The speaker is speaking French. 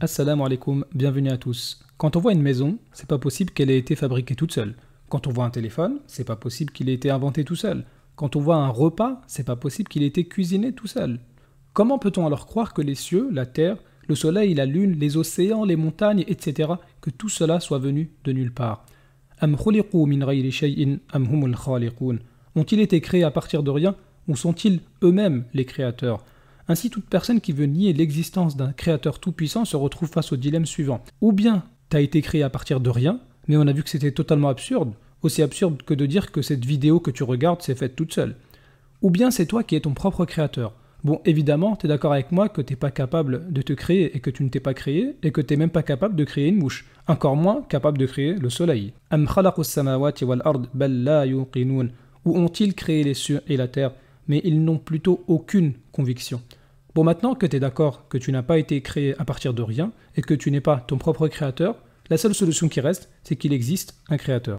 Assalamu alaikum, bienvenue à tous. Quand on voit une maison, c'est pas possible qu'elle ait été fabriquée toute seule. Quand on voit un téléphone, c'est pas possible qu'il ait été inventé tout seul. Quand on voit un repas, c'est pas possible qu'il ait été cuisiné tout seul. Comment peut-on alors croire que les cieux, la terre, le soleil, la lune, les océans, les montagnes, etc., que tout cela soit venu de nulle part Am min Ont-ils été créés à partir de rien ou sont-ils eux-mêmes les créateurs Ainsi, toute personne qui veut nier l'existence d'un créateur tout-puissant se retrouve face au dilemme suivant. Ou bien, as été créé à partir de rien, mais on a vu que c'était totalement absurde, aussi absurde que de dire que cette vidéo que tu regardes s'est faite toute seule. Ou bien c'est toi qui es ton propre créateur. Bon, évidemment, tu es d'accord avec moi que tu n'es pas capable de te créer et que tu ne t'es pas créé et que n'es même pas capable de créer une mouche, encore moins capable de créer le soleil. Ou ont-ils créé les cieux et la terre, mais ils n'ont plutôt aucune conviction Bon, maintenant que tu es d'accord que tu n'as pas été créé à partir de rien et que tu n'es pas ton propre créateur, la seule solution qui reste, c'est qu'il existe un créateur.